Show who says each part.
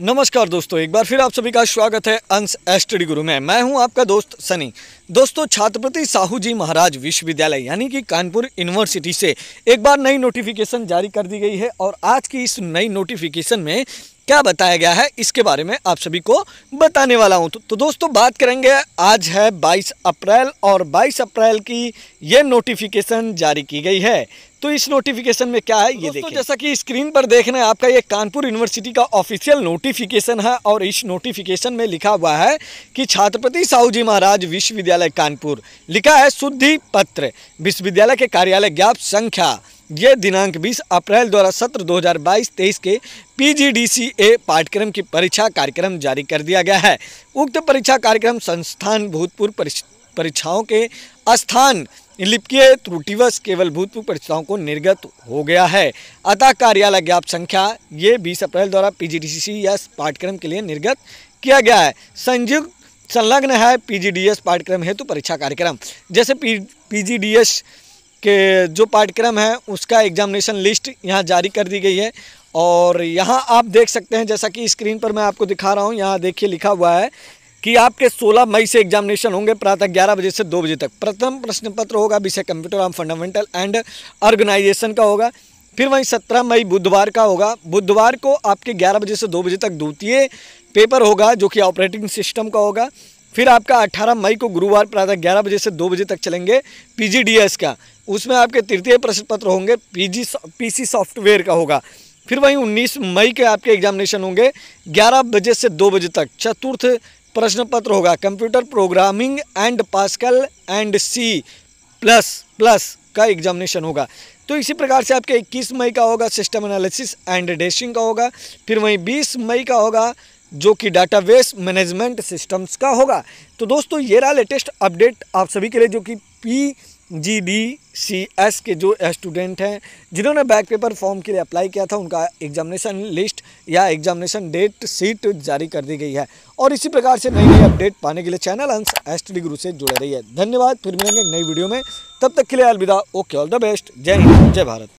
Speaker 1: नमस्कार दोस्तों एक बार फिर आप सभी का स्वागत है अंश एस्टडी गुरु में मैं हूं आपका दोस्त सनी दोस्तों छात्रपति साहू जी महाराज विश्वविद्यालय यानी कि कानपुर यूनिवर्सिटी से एक बार नई नोटिफिकेशन जारी कर दी गई है और आज की इस नई नोटिफिकेशन में क्या बताया गया है इसके बारे में आप सभी को बताने वाला हूँ तो, तो, दोस्तों बात करेंगे आज है बाईस अप्रैल और बाईस अप्रैल की ये नोटिफिकेशन जारी की गई है तो इस नोटिफिकेशन में क्या है ये देखिए जैसा कि स्क्रीन पर देख रहे हैं आपका ये कानपुर यूनिवर्सिटी का ऑफिशियल नोटिफिकेशन है और इस नोटिफिकेशन में लिखा हुआ है कि छात्रपति साहू जी महाराज विश्वविद्यालय कानपुर लिखा है शुद्धि पत्र विश्वविद्यालय के कार्यालय ज्ञाप संख्या ये दिनांक 20 अप्रैल द्वारा सत्र 2022-23 के पीजीडीसीए पाठ्यक्रम की परीक्षा कार्यक्रम जारी कर दिया गया है उक्त परीक्षा कार्यक्रम संस्थान भूतपूर्व परीक्षाओं के स्थान लिपकीय त्रुटिवश केवल भूतपूर्व परीक्षाओं को निर्गत हो गया है अतः कार्यालय ज्ञाप संख्या ये 20 अप्रैल द्वारा पीजीडीसी या पाठ्यक्रम के लिए निर्गत किया गया है संयुक्त संलग्न है पीजीडीएस पाठ्यक्रम हेतु परीक्षा कार्यक्रम जैसे पी पीजीडीएस के जो पाठ्यक्रम है उसका एग्जामिनेशन लिस्ट यहाँ जारी कर दी गई है और यहाँ आप देख सकते हैं जैसा कि स्क्रीन पर मैं आपको दिखा रहा हूँ यहाँ देखिए लिखा हुआ है कि आपके 16 मई से एग्जामिनेशन होंगे प्रातः 11 बजे से 2 बजे तक प्रथम प्रश्न पत्र होगा विषय कंप्यूटर एम फंडामेंटल एंड ऑर्गेनाइजेशन का होगा फिर वहीं 17 मई बुधवार का होगा बुधवार को आपके 11 बजे से 2 बजे तक द्वितीय पेपर होगा जो कि ऑपरेटिंग सिस्टम का होगा फिर आपका 18 मई को गुरुवार प्रातः 11 बजे से 2 बजे तक चलेंगे पीजीडीएस का उसमें आपके तृतीय प्रश्न पत्र होंगे पीजी पीसी सॉफ्टवेयर का होगा फिर वहीं 19 मई के आपके एग्जामिनेशन होंगे 11 बजे से 2 बजे तक चतुर्थ प्रश्न पत्र होगा computer programming and Pascal and C plus plus का एग्जामिनेशन होगा तो इसी प्रकार से आपके 21 मई का होगा सिस्टम एनालिसिस एंड डेशिंग का होगा फिर वहीं 20 मई का होगा जो कि डाटाबेस मैनेजमेंट सिस्टम्स का होगा तो दोस्तों ये रहा लेटेस्ट अपडेट आप सभी के लिए जो कि P G D C S के जो स्टूडेंट हैं जिन्होंने बैक पेपर फॉर्म के लिए अप्लाई किया था उनका एग्जामिनेशन लिस्ट या एग्जामिनेशन डेट सीट जारी कर दी गई है और इसी प्रकार से नई नई अपडेट पाने के लिए चैनल अंश एस टी गुरु से जुड़े रही है धन्यवाद फिर मिलेंगे नई वीडियो में तब तक के लिए अलविदा ओके ऑल द बेस्ट जय हिंद जय भारत